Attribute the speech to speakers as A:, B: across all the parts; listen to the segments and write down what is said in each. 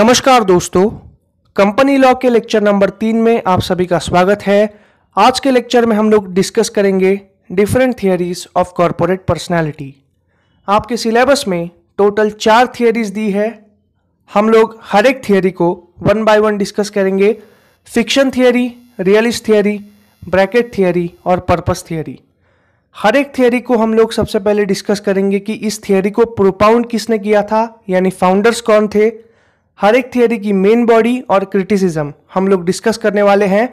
A: नमस्कार दोस्तों company law के लेक्चर नंबर तीन में आप सभी का स्वागत है आज के लेक्चर में हम लोग डिस्कस करेंगे different theories of corporate personality आपके सिलेबस में टोटल चार थियरीज दी है हम लोग हर एक थियरी को वन बाय वन डिस्कस करेंगे fiction theory realist theory bracket theory और पर्पस थियरी हर एक थियरी को हम लोग सबसे पहले डिस्कस करेंगे कि इस थियरी को प्रोपाउंड किसने किया था यानी फाउंडर्स कौन थे हर एक थियरी की मेन बॉडी और क्रिटिसिज्म हम लोग डिस्कस करने वाले हैं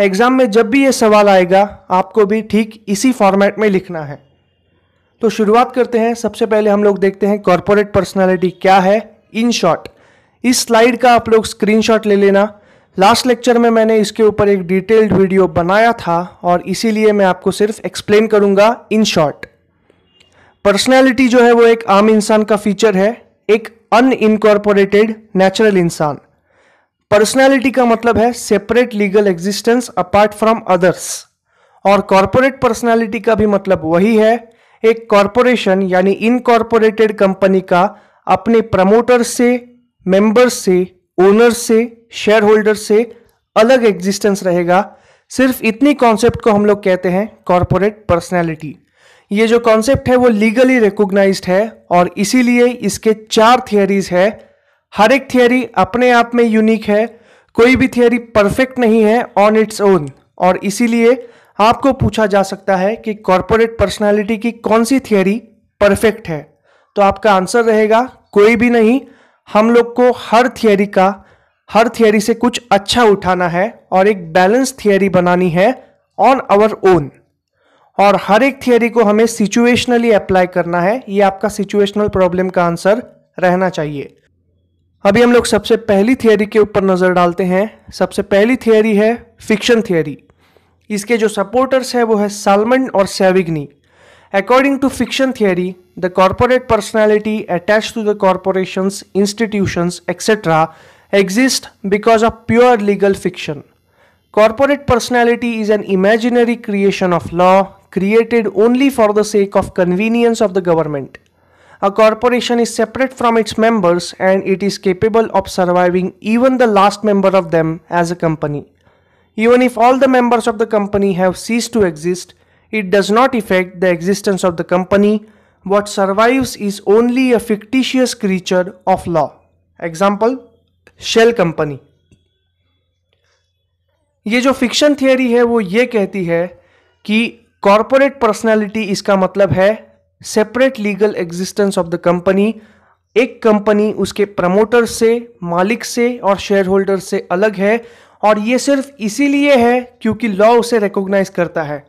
A: एग्जाम में जब भी ये सवाल आएगा आपको भी ठीक इसी फॉर्मेट में लिखना है तो शुरुआत करते हैं सबसे पहले हम लोग देखते हैं कॉरपोरेट पर्सनैलिटी क्या है इन शॉर्ट इस स्लाइड का आप लोग स्क्रीन ले लेना लास्ट लेक्चर में मैंने इसके ऊपर एक डिटेल्ड वीडियो बनाया था और इसीलिए मैं आपको सिर्फ एक्सप्लेन करूंगा इन शॉर्ट पर्सनैलिटी जो है वो एक आम इंसान का फीचर है एक अनइनकॉर्पोरेटेड नेचुरल इंसान पर्सनालिटी का मतलब है separate legal existence apart from others और कॉरपोरेट पर्सनालिटी का भी मतलब वही है एक कॉरपोरेशन यानी इनकॉर्पोरेटेड कंपनी का अपने प्रमोटर से मेंबर्स से ओनर से शेयर होल्डर से अलग एग्जिस्टेंस रहेगा सिर्फ इतनी कॉन्सेप्ट को हम लोग कहते हैं कॉरपोरेट पर्सनैलिटी ये जो कॉन्सेप्ट है वो लीगली रिकोगनाइज है और इसीलिए इसके चार थियोरीज है हर एक थियोरी अपने आप में यूनिक है कोई भी थियोरी परफेक्ट नहीं है ऑन इट्स ओन और इसीलिए आपको पूछा जा सकता है कि कॉरपोरेट पर्सनालिटी की कौन सी थियोरी परफेक्ट है तो आपका आंसर रहेगा कोई भी नहीं हम लोग को हर थियोरी का हर थियोरी से कुछ अच्छा उठाना है और एक बैलेंस थियोरी बनानी है ऑन आवर ओन और हर एक थियोरी को हमें सिचुएशनली अप्लाई करना है ये आपका सिचुएशनल प्रॉब्लम का आंसर रहना चाहिए अभी हम लोग सबसे पहली थियोरी के ऊपर नज़र डालते हैं सबसे पहली थियोरी है फिक्शन थियोरी इसके जो सपोर्टर्स है वो है सालमन और Savigny according to fiction theory the corporate personality attach to the corporations institutions etcetera exist because of pure legal fiction corporate personality is an imaginary creation of law created only for the sake of convenience of the government. A corporation is separate from its members and it is capable of surviving even the last member of them as a company. Even if all the members of the company have ceased to exist, it does not affect the existence of the company. What survives is only a fictitious creature of law. Example Shell Company. ये जो fiction theory है वो ये कहती है कि corporate personality इसका मतलब है separate legal existence of the company एक कंपनी उसके प्रमोटर से मालिक से और शेयर होल्डर से अलग है और ये सिर्फ इसीलिए है क्योंकि लॉ उसे रिकोगनाइज करता है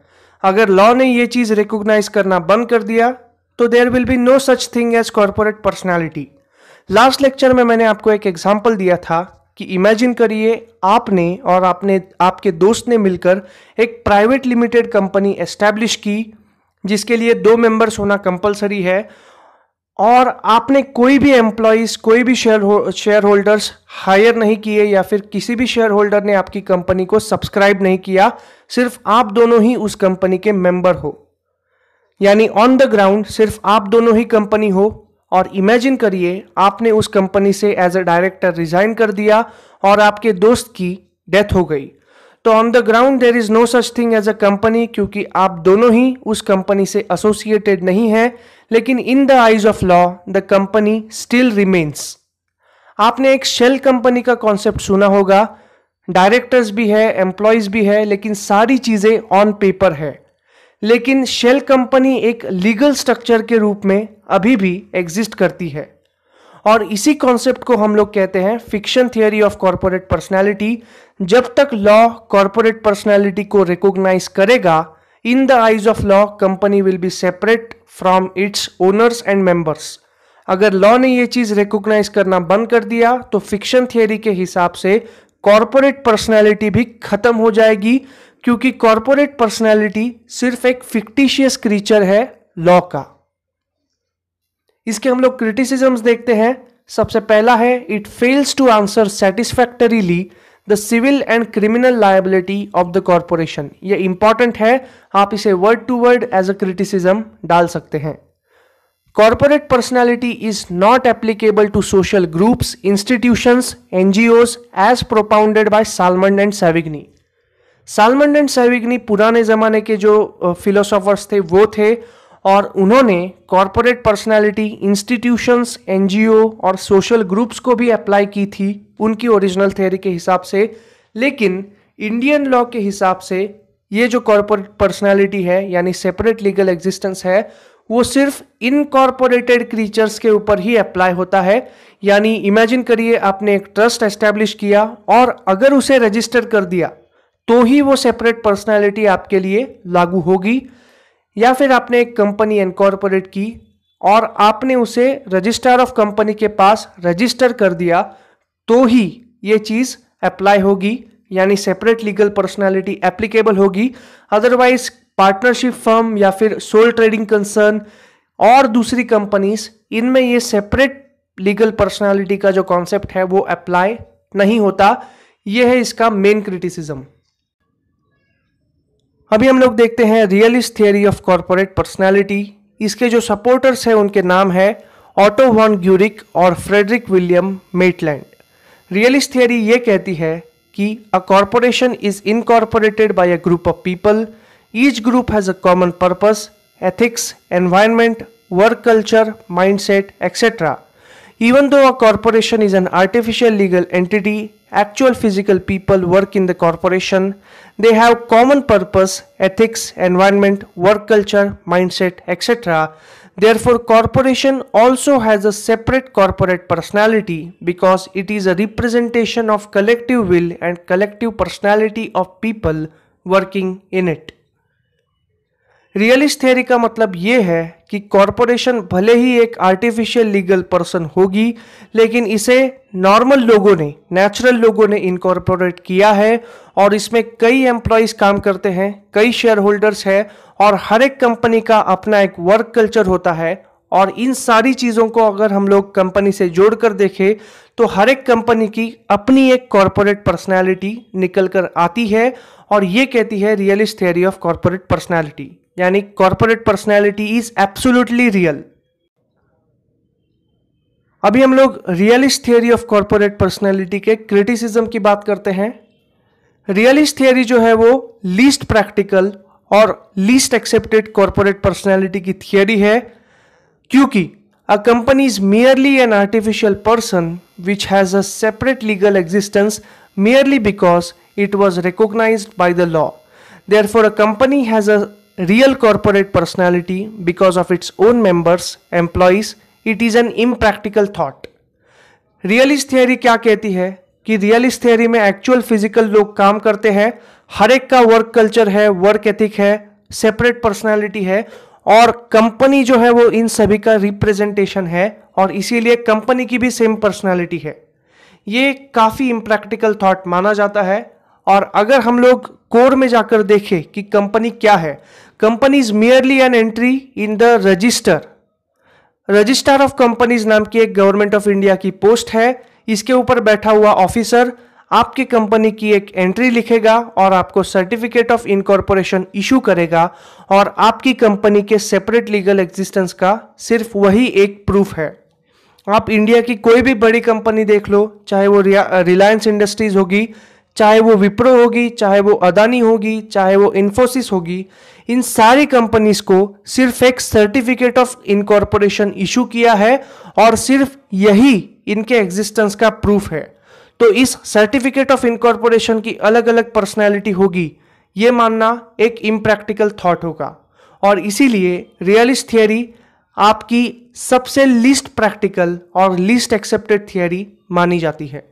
A: अगर लॉ ने ये चीज़ रिकोगनाइज करना बंद कर दिया तो there will be no such thing as corporate personality last lecture में मैंने आपको एक एग्जाम्पल दिया था कि इमेजिन करिए आपने और आपने आपके दोस्त ने मिलकर एक प्राइवेट लिमिटेड कंपनी एस्टैब्लिश की जिसके लिए दो मेंबर्स होना कंपलसरी है और आपने कोई भी एम्प्लॉयज़ कोई भी शेयर शेयर होल्डर्स हायर नहीं किए या फिर किसी भी शेयर होल्डर ने आपकी कंपनी को सब्सक्राइब नहीं किया सिर्फ आप दोनों ही उस कंपनी के मेंबर हो यानी ऑन द ग्राउंड सिर्फ आप दोनों ही कंपनी हो और इमेजिन करिए आपने उस कंपनी से एज अ डायरेक्टर रिजाइन कर दिया और आपके दोस्त की डेथ हो गई तो on the ground there is no such thing as a company क्योंकि आप दोनों ही उस कंपनी से एसोसिएटेड नहीं हैं लेकिन in the eyes of law the company still remains आपने एक शेल कंपनी का कॉन्सेप्ट सुना होगा डायरेक्टर्स भी है एम्प्लॉयज़ भी है लेकिन सारी चीज़ें ऑन पेपर है लेकिन शेल कंपनी एक लीगल स्ट्रक्चर के रूप में अभी भी एग्जिस्ट करती है और इसी कॉन्सेप्ट को हम लोग कहते हैं fiction theory of corporate personality जब तक लॉ कॉरपोरेट पर्सनैलिटी को रिकॉग्नाइज करेगा in the eyes of law company will be separate from its owners and members अगर लॉ ने यह चीज़ रिकॉग्नाइज करना बंद कर दिया तो फिक्शन थियोरी के हिसाब से कॉरपोरेट पर्सनैलिटी भी खत्म हो जाएगी क्योंकि कॉरपोरेट पर्सनैलिटी सिर्फ एक फिक्टिशियस क्रीचर है लॉ का इसके हम लोग क्रिटिसिजम्स देखते हैं सबसे पहला है it fails to answer satisfactorily the civil and criminal liability of the corporation ये इंपॉर्टेंट है आप इसे word to word as a criticism डाल सकते हैं corporate personality is not applicable to social groups institutions NGOs as propounded by Salmond and Savigny Salmond and Savigny पुराने ज़माने के जो फिलोसोफर्स थे वो थे और उन्होंने कॉरपोरेट पर्सनैलिटी इंस्टीट्यूशंस एन और सोशल ग्रुप्स को भी अप्लाई की थी उनकी ओरिजिनल थ्योरी के हिसाब से लेकिन इंडियन लॉ के हिसाब से ये जो कॉरपोरेट पर्सनैलिटी है यानी सेपरेट लीगल एग्जिस्टेंस है वो सिर्फ इनकॉरपोरेटेड क्रीचर्स के ऊपर ही अप्लाई होता है यानी इमेजिन करिए आपने एक ट्रस्ट एस्टेब्लिश किया और अगर उसे रजिस्टर कर दिया तो ही वो सेपरेट पर्सनालिटी आपके लिए लागू होगी या फिर आपने एक कंपनी इनकॉर्पोरेट की और आपने उसे रजिस्ट्रार ऑफ कंपनी के पास रजिस्टर कर दिया तो ही ये चीज़ अप्लाई होगी यानी सेपरेट लीगल पर्सनालिटी एप्लीकेबल होगी अदरवाइज पार्टनरशिप फर्म या फिर सोल ट्रेडिंग कंसर्न और दूसरी कंपनीज इनमें ये सेपरेट लीगल पर्सनालिटी का जो कॉन्सेप्ट है वो अप्लाई नहीं होता ये है इसका मेन क्रिटिसिज्म अभी हम लोग देखते हैं realist theory of corporate personality इसके जो सपोर्टर्स हैं उनके नाम है ऑटो वॉन ग्यूरिक और Frederick William Maitland realist theory ये कहती है कि a corporation is incorporated by a group of people each group has a common purpose environment work culture mind set etcetera even though a corporation is an artificial legal entity actual physical people work in the corporation. They have common purpose, ethics, environment, work culture, mindset, etc. Therefore, corporation also has a separate corporate personality because it is a representation of collective will and collective personality of people working in it. Realist theory का मतलब ये है कि corporation भले ही एक artificial legal person होगी लेकिन इसे नॉर्मल लोगों ने नेचुरल लोगों ने इनकॉर्पोरेट किया है और इसमें कई एम्प्लॉयज़ काम करते हैं कई शेयर होल्डर्स हैं और हर एक कंपनी का अपना एक वर्क कल्चर होता है और इन सारी चीज़ों को अगर हम लोग कंपनी से जोड़कर देखें तो हर एक कंपनी की अपनी एक कॉरपोरेट पर्सनैलिटी निकल कर आती है और ये कहती है realist theory of corporate personality यानी corporate personality is absolutely real अभी हम लोग realist theory of corporate personality के क्रिटिसिज्म की बात करते हैं रियलिस्ट थियोरी जो है वो लीस्ट प्रैक्टिकल और लीस्ट एक्सेप्टेड कॉरपोरेट पर्सनैलिटी की थियोरी है क्योंकि a company is merely an artificial person which has a separate legal existence because it was recognise recognized the law law. For a company has a real corporate personality because of its own members, employees, it is an impractical thought. realist theory kya kehti hai ki realist theory mein actual physical log kaam karte hain har ek ka work culture hai work ethic hai separate personality hai और company जो है वो इन सभी का representation है और इसीलिए company की भी सेम पर्सनालिटी है ये काफ़ी इम्प्रैक्टिकल थॉट माना जाता है और अगर हम लोग कोर में जाकर देखें कि कंपनी क्या है company is merely an entry in the register register of companies नाम की एक गवर्नमेंट ऑफ इंडिया की पोस्ट है इसके ऊपर बैठा हुआ ऑफिसर आपकी कंपनी की एक एंट्री लिखेगा और आपको सर्टिफिकेट ऑफ इनकॉर्पोरेशन इशू करेगा और आपकी कंपनी के सेपरेट लीगल एग्जिस्टेंस का सिर्फ वही एक प्रूफ है आप इंडिया की कोई भी बड़ी कंपनी देख लो चाहे वो रिलायंस इंडस्ट्रीज होगी चाहे वो विप्रो होगी चाहे वो अदानी होगी चाहे वो इन्फोसिस होगी इन सारी कंपनीज को सिर्फ एक सर्टिफिकेट ऑफ इनकॉर्पोरेशन इशू किया है और सिर्फ यही इनके एग्जिस्टेंस का प्रूफ है तो इस सर्टिफिकेट ऑफ इनकॉर्पोरेशन की अलग अलग पर्सनैलिटी होगी ये मानना एक इम्प्रैक्टिकल थाट होगा और इसीलिए रियलिस्ट थियोरी आपकी सबसे लीस्ट प्रैक्टिकल और लीस्ट एक्सेप्टेड थियोरी मानी जाती है